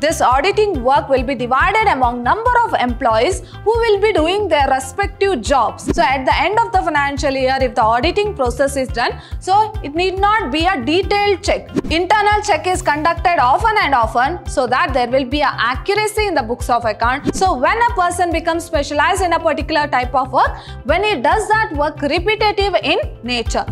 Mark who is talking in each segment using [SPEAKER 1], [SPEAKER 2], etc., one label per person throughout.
[SPEAKER 1] This auditing work will be divided among number of employees who will be doing their respective jobs. So at the end of the financial year, if the auditing process is done, so it need not be a detailed check. Internal check is conducted often and often so that there will be accuracy in the books of account. So when a person becomes specialized in a particular type of work, when he does that work repetitive in nature.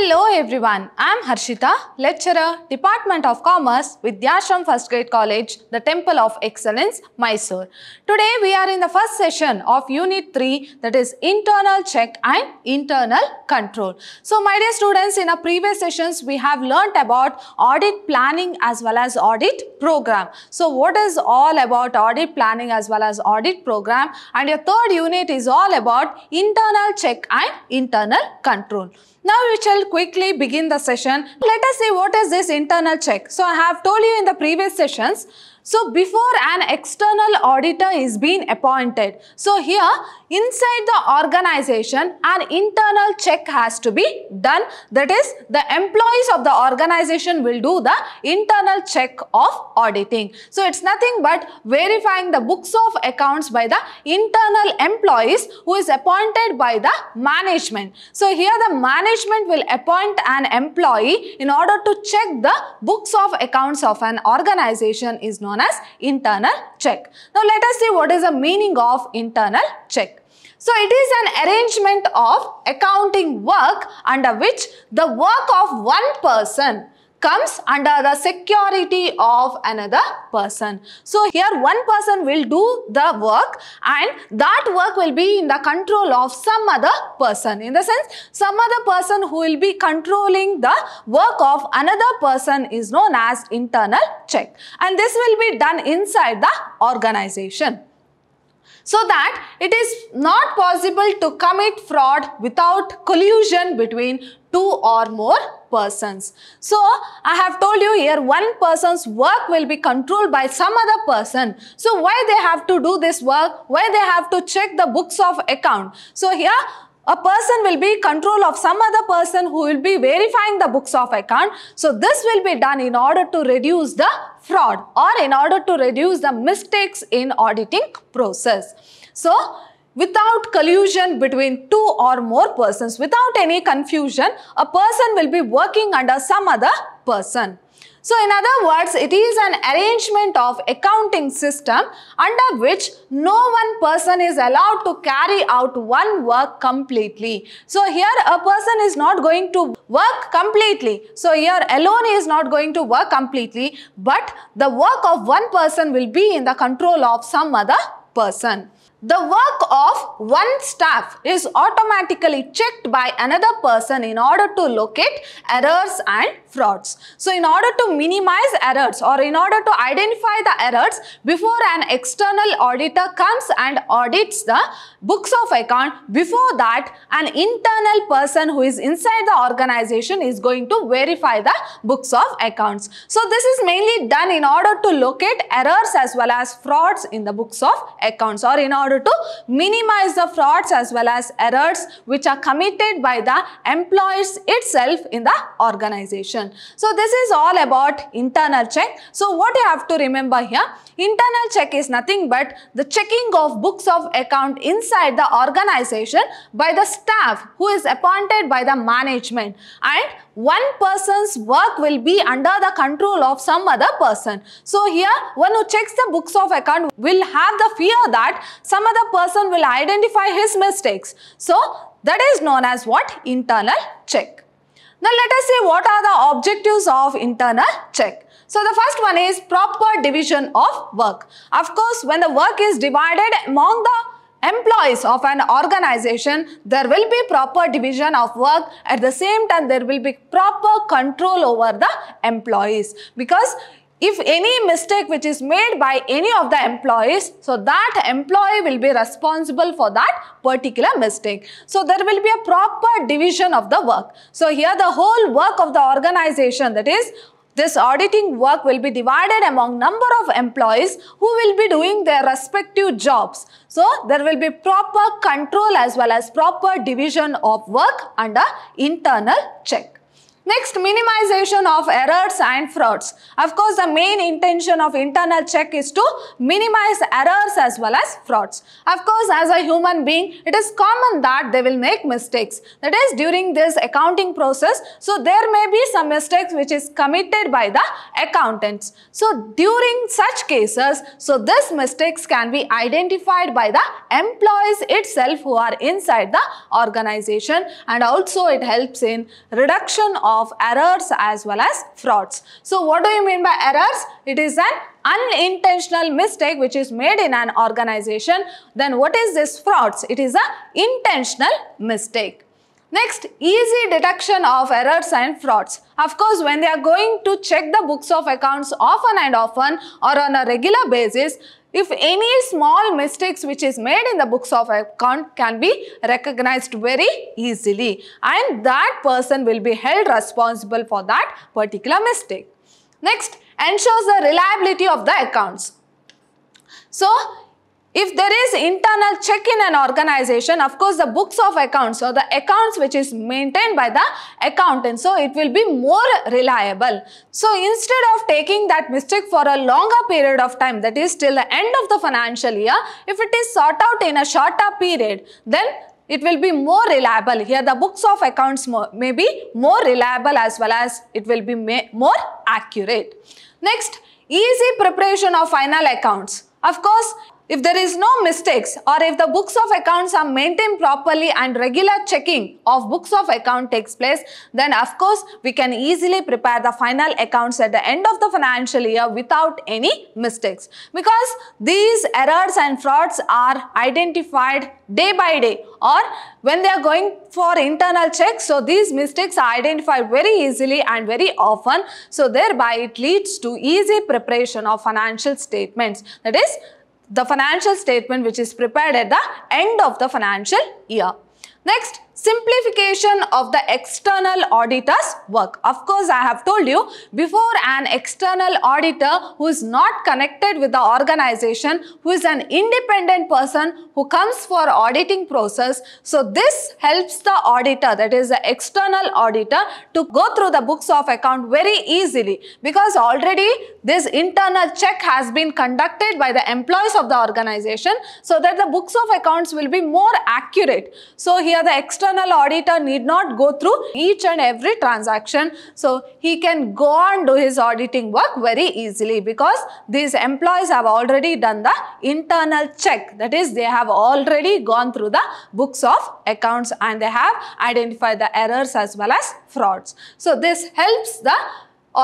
[SPEAKER 1] Hello everyone, I am Harshita, lecturer, Department of Commerce, Vidyashram First Grade College, the Temple of Excellence, Mysore. Today we are in the first session of Unit 3 that is Internal Check and Internal Control. So my dear students, in our previous sessions we have learnt about audit planning as well as audit program. So what is all about audit planning as well as audit program and your third unit is all about internal check and internal control. Now we shall quickly begin the session. Let us see what is this internal check. So I have told you in the previous sessions, so before an external auditor is being appointed, so here inside the organization an internal check has to be done. That is the employees of the organization will do the internal check of auditing. So it's nothing but verifying the books of accounts by the internal employees who is appointed by the management. So here the management will appoint an employee in order to check the books of accounts of an organization is known known as internal check. Now let us see what is the meaning of internal check. So it is an arrangement of accounting work under which the work of one person comes under the security of another person. So here one person will do the work and that work will be in the control of some other person. In the sense, some other person who will be controlling the work of another person is known as internal check. And this will be done inside the organization so that it is not possible to commit fraud without collusion between two or more persons. So, I have told you here one person's work will be controlled by some other person. So, why they have to do this work? Why they have to check the books of account? So, here a person will be control of some other person who will be verifying the books of account. So this will be done in order to reduce the fraud or in order to reduce the mistakes in auditing process. So without collusion between two or more persons. Without any confusion, a person will be working under some other person. So in other words, it is an arrangement of accounting system under which no one person is allowed to carry out one work completely. So here a person is not going to work completely. So here alone is not going to work completely, but the work of one person will be in the control of some other person. The work of one staff is automatically checked by another person in order to locate errors and frauds. So in order to minimize errors or in order to identify the errors before an external auditor comes and audits the books of account before that an internal person who is inside the organization is going to verify the books of accounts. So this is mainly done in order to locate errors as well as frauds in the books of accounts or in order to minimize the frauds as well as errors which are committed by the employees itself in the organization. So this is all about internal check. So what you have to remember here, internal check is nothing but the checking of books of account inside inside the organization by the staff who is appointed by the management and one person's work will be under the control of some other person. So here one who checks the books of account will have the fear that some other person will identify his mistakes. So that is known as what? Internal check. Now let us see what are the objectives of internal check. So the first one is proper division of work. Of course, when the work is divided among the employees of an organization, there will be proper division of work. At the same time, there will be proper control over the employees because if any mistake which is made by any of the employees, so that employee will be responsible for that particular mistake. So there will be a proper division of the work. So here the whole work of the organization that is this auditing work will be divided among number of employees who will be doing their respective jobs. So, there will be proper control as well as proper division of work under internal check. Next, minimization of errors and frauds. Of course, the main intention of internal check is to minimize errors as well as frauds. Of course, as a human being, it is common that they will make mistakes. That is, during this accounting process, so there may be some mistakes which is committed by the accountants. So, during such cases, so these mistakes can be identified by the employees itself who are inside the organization and also it helps in reduction of of errors as well as frauds. So what do you mean by errors? It is an unintentional mistake which is made in an organization. Then what is this frauds? It is an intentional mistake. Next, easy detection of errors and frauds. Of course, when they are going to check the books of accounts often and often or on a regular basis, if any small mistakes which is made in the books of account can be recognized very easily and that person will be held responsible for that particular mistake. Next, ensures the reliability of the accounts. So, if there is internal check in an organization, of course, the books of accounts or the accounts which is maintained by the accountant, so it will be more reliable. So instead of taking that mistake for a longer period of time, that is till the end of the financial year, if it is sought out in a shorter period, then it will be more reliable. Here the books of accounts may be more reliable as well as it will be more accurate. Next, easy preparation of final accounts. Of course, if there is no mistakes or if the books of accounts are maintained properly and regular checking of books of account takes place, then of course we can easily prepare the final accounts at the end of the financial year without any mistakes. Because these errors and frauds are identified day by day or when they are going for internal checks. So these mistakes are identified very easily and very often. So thereby it leads to easy preparation of financial statements. That is the financial statement which is prepared at the end of the financial year. Next, simplification of the external auditor's work. Of course, I have told you before an external auditor who is not connected with the organization, who is an independent person who comes for auditing process. So this helps the auditor, that is the external auditor to go through the books of account very easily because already this internal check has been conducted by the employees of the organization so that the books of accounts will be more accurate. So here the external external auditor need not go through each and every transaction. So he can go on do his auditing work very easily because these employees have already done the internal check. That is they have already gone through the books of accounts and they have identified the errors as well as frauds. So this helps the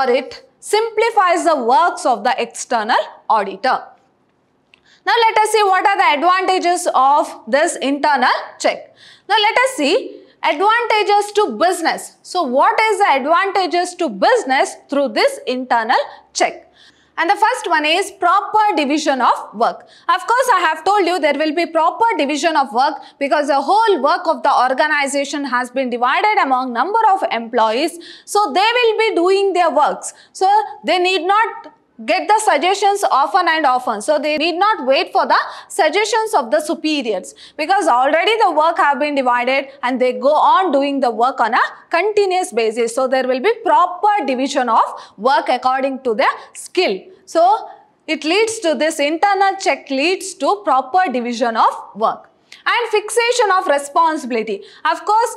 [SPEAKER 1] it simplifies the works of the external auditor. Now let us see what are the advantages of this internal check. Now let us see advantages to business. So what is the advantages to business through this internal check? And the first one is proper division of work. Of course, I have told you there will be proper division of work because the whole work of the organization has been divided among number of employees. So they will be doing their works. So they need not get the suggestions often and often. So they need not wait for the suggestions of the superiors because already the work have been divided and they go on doing the work on a continuous basis. So there will be proper division of work according to their skill. So it leads to this internal check leads to proper division of work and fixation of responsibility. Of course,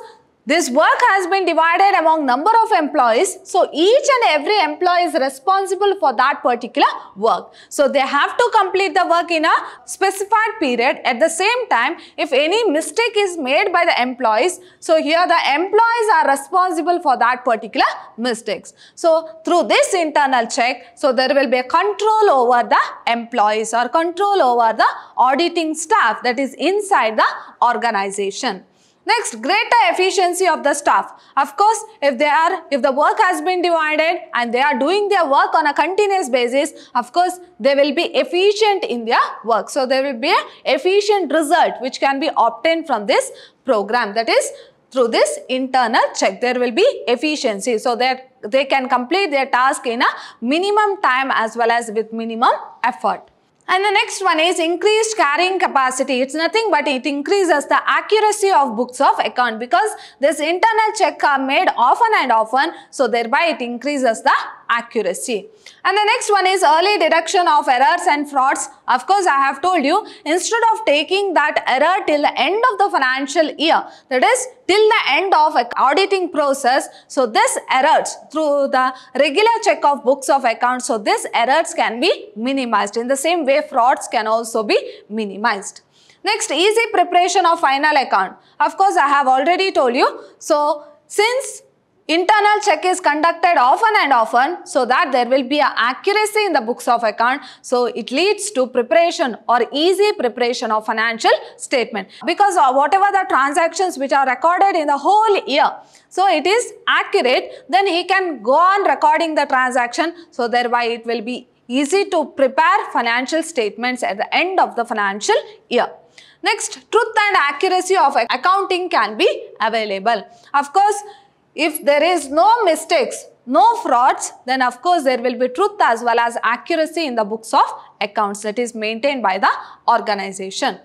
[SPEAKER 1] this work has been divided among number of employees. So each and every employee is responsible for that particular work. So they have to complete the work in a specified period. At the same time, if any mistake is made by the employees, so here the employees are responsible for that particular mistakes. So through this internal check, so there will be a control over the employees or control over the auditing staff that is inside the organization. Next, greater efficiency of the staff. Of course, if they are, if the work has been divided and they are doing their work on a continuous basis, of course, they will be efficient in their work. So, there will be an efficient result which can be obtained from this program. That is, through this internal check, there will be efficiency. So, that they can complete their task in a minimum time as well as with minimum effort. And the next one is increased carrying capacity. It's nothing but it increases the accuracy of books of account because this internal check are made often and often. So thereby it increases the accuracy. And the next one is early detection of errors and frauds. Of course, I have told you, instead of taking that error till the end of the financial year, that is till the end of auditing process, so this errors through the regular check of books of accounts, so this errors can be minimized. In the same way, frauds can also be minimized. Next, easy preparation of final account. Of course, I have already told you. So, since Internal check is conducted often and often so that there will be accuracy in the books of account. So it leads to preparation or easy preparation of financial statement because whatever the transactions which are recorded in the whole year, so it is accurate, then he can go on recording the transaction. So thereby it will be easy to prepare financial statements at the end of the financial year. Next, truth and accuracy of accounting can be available. Of course, if there is no mistakes, no frauds, then of course there will be truth as well as accuracy in the books of accounts that is maintained by the organization.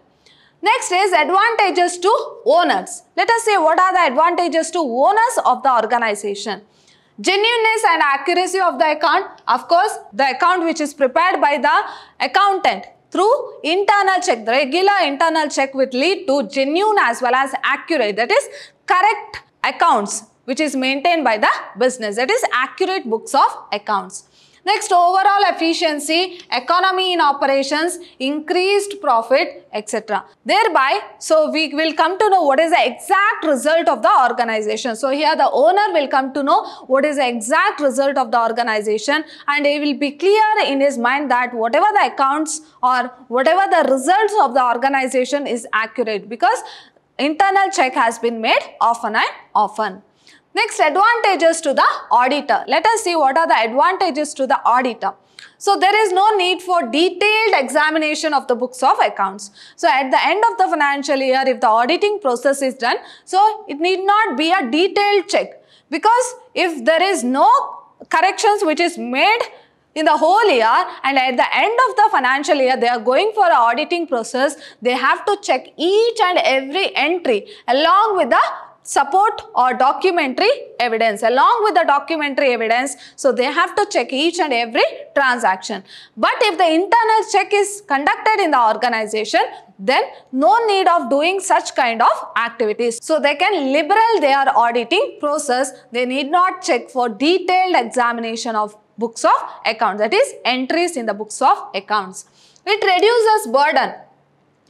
[SPEAKER 1] Next is advantages to owners. Let us see what are the advantages to owners of the organization. Genuineness and accuracy of the account. Of course, the account which is prepared by the accountant through internal check. The regular internal check will lead to genuine as well as accurate. That is correct accounts which is maintained by the business. That is accurate books of accounts. Next, overall efficiency, economy in operations, increased profit, etc. Thereby, so we will come to know what is the exact result of the organization. So here the owner will come to know what is the exact result of the organization and it will be clear in his mind that whatever the accounts or whatever the results of the organization is accurate because internal check has been made often and often. Next, advantages to the auditor. Let us see what are the advantages to the auditor. So there is no need for detailed examination of the books of accounts. So at the end of the financial year, if the auditing process is done, so it need not be a detailed check because if there is no corrections which is made in the whole year and at the end of the financial year they are going for an auditing process they have to check each and every entry along with the support or documentary evidence along with the documentary evidence. So they have to check each and every transaction. But if the internal check is conducted in the organization, then no need of doing such kind of activities. So they can liberal their auditing process. They need not check for detailed examination of books of accounts, that is entries in the books of accounts. It reduces burden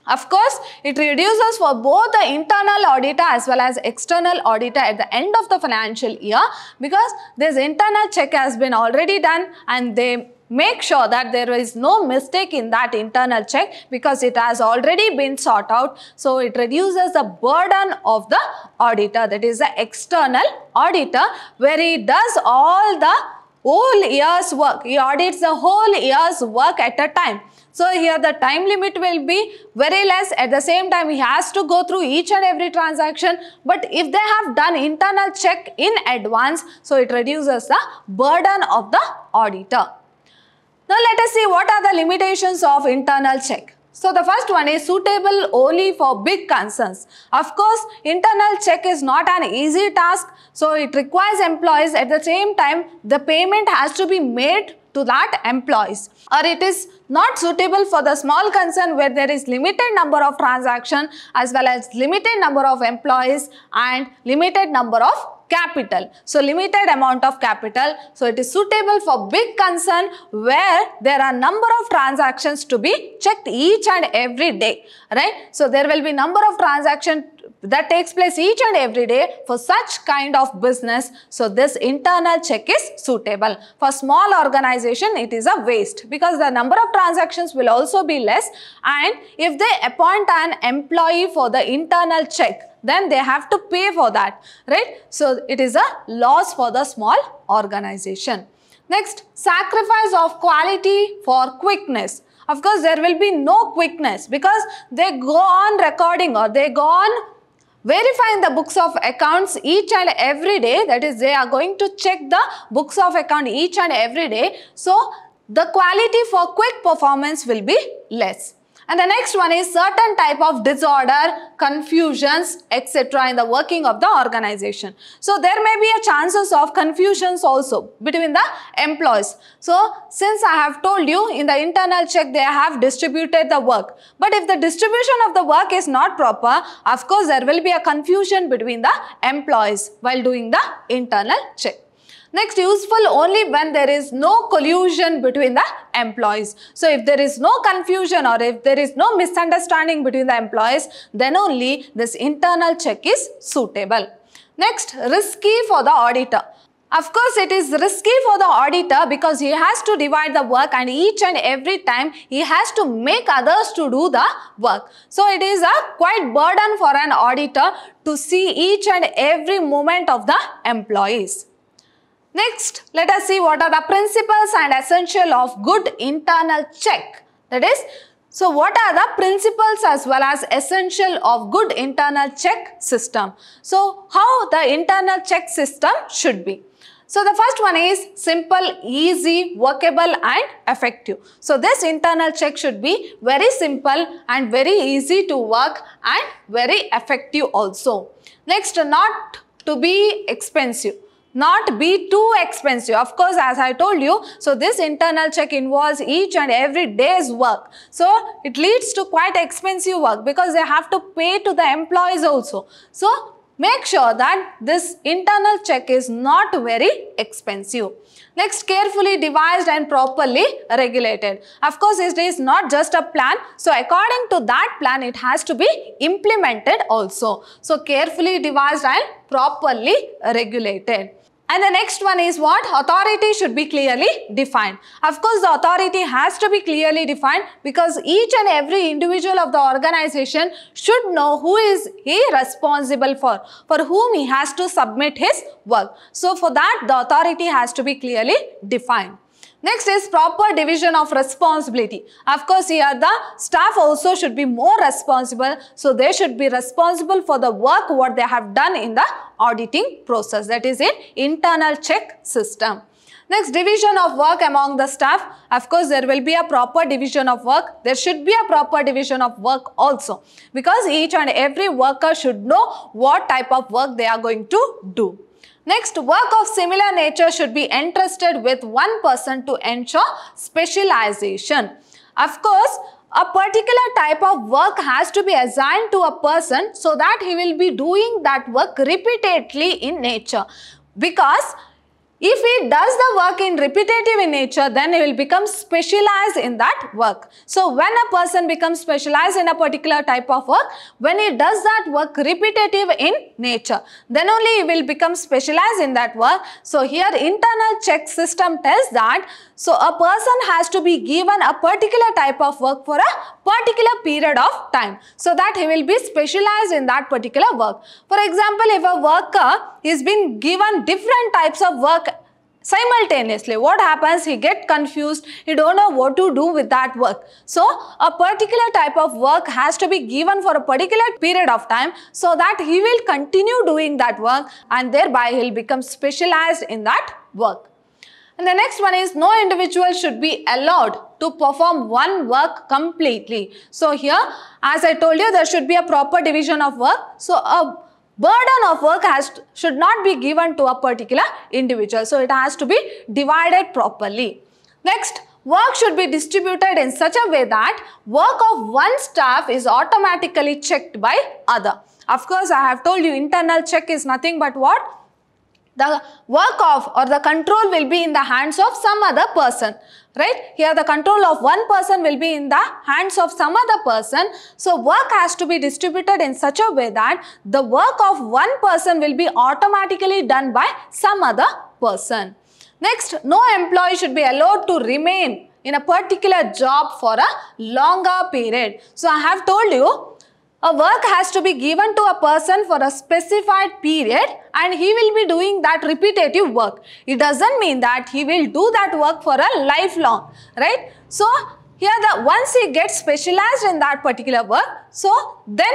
[SPEAKER 1] of course, it reduces for both the internal auditor as well as external auditor at the end of the financial year because this internal check has been already done and they make sure that there is no mistake in that internal check because it has already been sought out. So, it reduces the burden of the auditor that is the external auditor where he does all the whole year's work. He audits the whole year's work at a time. So here the time limit will be very less. At the same time, he has to go through each and every transaction. But if they have done internal check in advance, so it reduces the burden of the auditor. Now let us see what are the limitations of internal check. So the first one is suitable only for big concerns. Of course, internal check is not an easy task. So it requires employees at the same time the payment has to be made to that employees or it is not suitable for the small concern where there is limited number of transaction as well as limited number of employees and limited number of capital. So limited amount of capital. So it is suitable for big concern where there are number of transactions to be checked each and every day, right? So there will be number of transactions that takes place each and every day for such kind of business. So this internal check is suitable. For small organization, it is a waste because the number of transactions will also be less. And if they appoint an employee for the internal check, then they have to pay for that, right? So it is a loss for the small organization. Next, sacrifice of quality for quickness. Of course, there will be no quickness because they go on recording or they go on verifying the books of accounts each and every day. That is, they are going to check the books of account each and every day. So, the quality for quick performance will be less. And the next one is certain type of disorder, confusions, etc. in the working of the organization. So there may be a chances of confusions also between the employees. So since I have told you in the internal check they have distributed the work. But if the distribution of the work is not proper, of course there will be a confusion between the employees while doing the internal check. Next, useful only when there is no collusion between the employees. So if there is no confusion or if there is no misunderstanding between the employees, then only this internal check is suitable. Next, risky for the auditor. Of course, it is risky for the auditor because he has to divide the work and each and every time he has to make others to do the work. So, it is a quite burden for an auditor to see each and every moment of the employees. Next, let us see what are the principles and essential of good internal check. That is, so what are the principles as well as essential of good internal check system? So how the internal check system should be? So the first one is simple, easy, workable and effective. So this internal check should be very simple and very easy to work and very effective also. Next, not to be expensive not be too expensive. Of course, as I told you, so this internal check involves each and every day's work. So it leads to quite expensive work because they have to pay to the employees also. So make sure that this internal check is not very expensive. Next, carefully devised and properly regulated. Of course, it is not just a plan. So, according to that plan, it has to be implemented also. So, carefully devised and properly regulated. And the next one is what? Authority should be clearly defined. Of course, the authority has to be clearly defined because each and every individual of the organization should know who is he responsible for, for whom he has to submit his work. So, for that, the authority has to be clearly defined. Next is proper division of responsibility. Of course, here the staff also should be more responsible. So, they should be responsible for the work what they have done in the auditing process. That is in internal check system. Next, division of work among the staff. Of course, there will be a proper division of work. There should be a proper division of work also. Because each and every worker should know what type of work they are going to do. Next, work of similar nature should be entrusted with one person to ensure specialization. Of course, a particular type of work has to be assigned to a person so that he will be doing that work repeatedly in nature because if he does the work in repetitive in nature, then he will become specialized in that work. So when a person becomes specialized in a particular type of work, when he does that work repetitive in nature, then only he will become specialized in that work. So here internal check system tells that, so a person has to be given a particular type of work for a particular period of time so that he will be specialized in that particular work. For example, if a worker he's been given different types of work simultaneously what happens he get confused he don't know what to do with that work so a particular type of work has to be given for a particular period of time so that he will continue doing that work and thereby he'll become specialized in that work and the next one is no individual should be allowed to perform one work completely. So here, as I told you, there should be a proper division of work. So a burden of work has to, should not be given to a particular individual. So it has to be divided properly. Next, work should be distributed in such a way that work of one staff is automatically checked by other. Of course, I have told you internal check is nothing but what? the work of or the control will be in the hands of some other person right here the control of one person will be in the hands of some other person so work has to be distributed in such a way that the work of one person will be automatically done by some other person next no employee should be allowed to remain in a particular job for a longer period so i have told you a work has to be given to a person for a specified period and he will be doing that repetitive work. It doesn't mean that he will do that work for a lifelong, right? So, here the once he gets specialized in that particular work, so then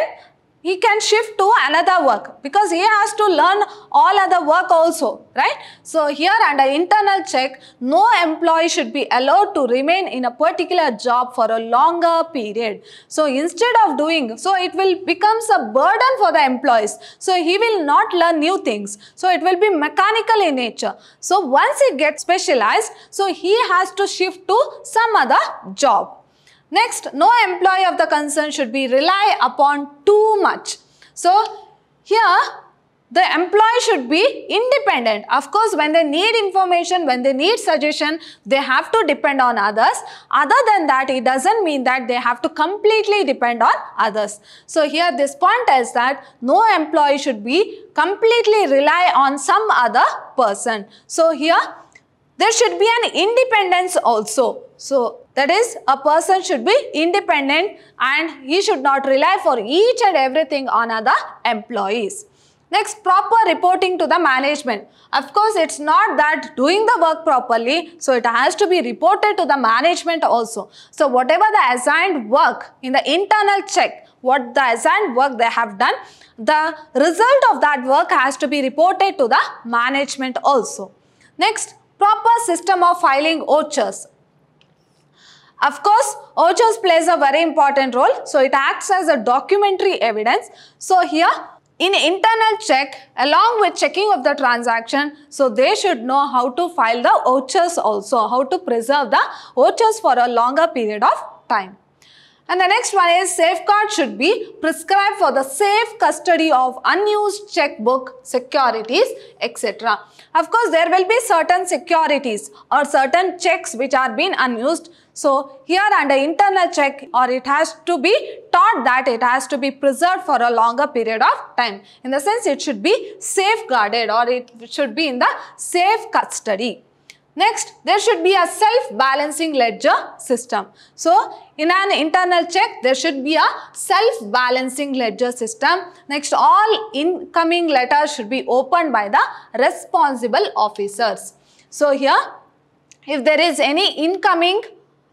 [SPEAKER 1] he can shift to another work because he has to learn all other work also, right? So here under internal check, no employee should be allowed to remain in a particular job for a longer period. So instead of doing, so it will becomes a burden for the employees. So he will not learn new things. So it will be mechanical in nature. So once he gets specialized, so he has to shift to some other job. Next, no employee of the concern should be rely upon too much. So here the employee should be independent. Of course, when they need information, when they need suggestion, they have to depend on others. Other than that, it doesn't mean that they have to completely depend on others. So here this point is that no employee should be completely rely on some other person. So here there should be an independence also. So that is a person should be independent and he should not rely for each and everything on other employees. Next, proper reporting to the management. Of course, it's not that doing the work properly, so it has to be reported to the management also. So whatever the assigned work in the internal check, what the assigned work they have done, the result of that work has to be reported to the management also. Next, proper system of filing OCHAs. Of course, OCHAs plays a very important role. So, it acts as a documentary evidence. So, here in internal check along with checking of the transaction, so they should know how to file the OCHAs also, how to preserve the OCHAs for a longer period of time. And the next one is safeguard should be prescribed for the safe custody of unused checkbook securities, etc. Of course, there will be certain securities or certain checks which are being unused. So, here under internal check or it has to be taught that it has to be preserved for a longer period of time. In the sense, it should be safeguarded or it should be in the safe custody. Next, there should be a self-balancing ledger system. So, in an internal check, there should be a self-balancing ledger system. Next, all incoming letters should be opened by the responsible officers. So, here, if there is any incoming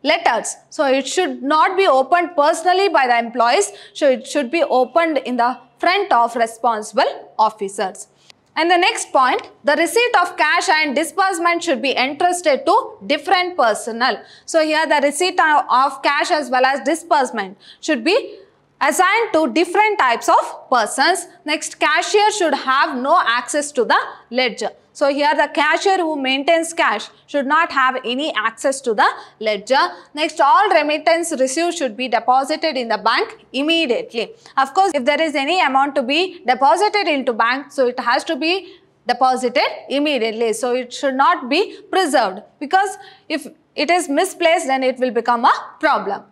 [SPEAKER 1] letters, so it should not be opened personally by the employees, so it should be opened in the front of responsible officers. And the next point, the receipt of cash and disbursement should be entrusted to different personnel. So here the receipt of cash as well as disbursement should be assigned to different types of persons. Next, cashier should have no access to the ledger. So here the cashier who maintains cash should not have any access to the ledger. Next, all remittance received should be deposited in the bank immediately. Of course, if there is any amount to be deposited into bank, so it has to be deposited immediately. So it should not be preserved because if it is misplaced, then it will become a problem.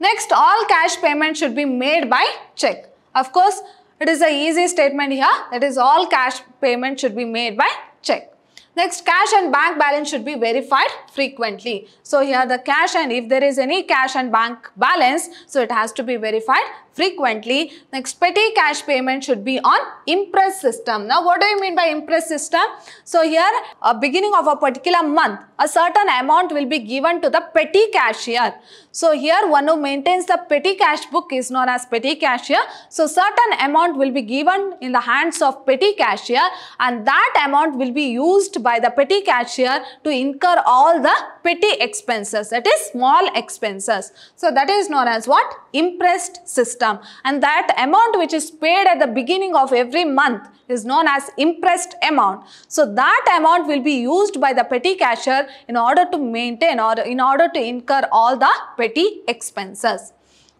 [SPEAKER 1] Next, all cash payments should be made by check. Of course, it is an easy statement here that is all cash payment should be made by check. Next, cash and bank balance should be verified frequently. So here the cash and if there is any cash and bank balance, so it has to be verified frequently, next petty cash payment should be on impress system. Now, what do you mean by impress system? So, here a beginning of a particular month, a certain amount will be given to the petty cashier. So, here one who maintains the petty cash book is known as petty cashier. So, certain amount will be given in the hands of petty cashier and that amount will be used by the petty cashier to incur all the petty expenses that is small expenses. So, that is known as what? Impressed system system and that amount which is paid at the beginning of every month is known as impressed amount. So that amount will be used by the petty cashier in order to maintain or in order to incur all the petty expenses.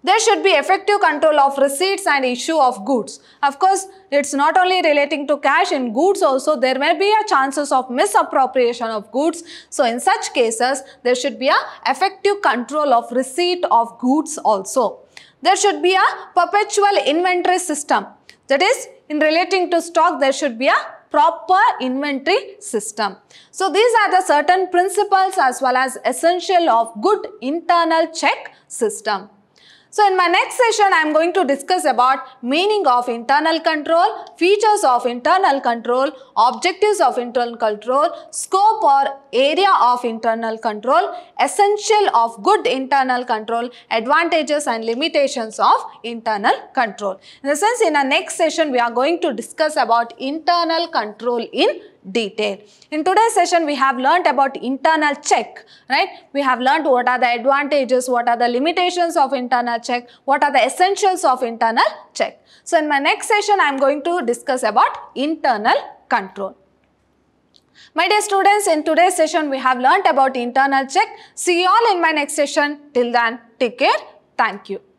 [SPEAKER 1] There should be effective control of receipts and issue of goods. Of course, it's not only relating to cash in goods also, there may be a chances of misappropriation of goods. So, in such cases, there should be a effective control of receipt of goods also there should be a perpetual inventory system. That is, in relating to stock, there should be a proper inventory system. So, these are the certain principles as well as essential of good internal check system. So in my next session, I am going to discuss about meaning of internal control, features of internal control, objectives of internal control, scope or area of internal control, essential of good internal control, advantages and limitations of internal control. In the sense, in our next session, we are going to discuss about internal control in detail. In today's session, we have learnt about internal check, right? We have learnt what are the advantages, what are the limitations of internal check, what are the essentials of internal check. So in my next session, I am going to discuss about internal control. My dear students, in today's session, we have learnt about internal check. See you all in my next session. Till then, take care. Thank you.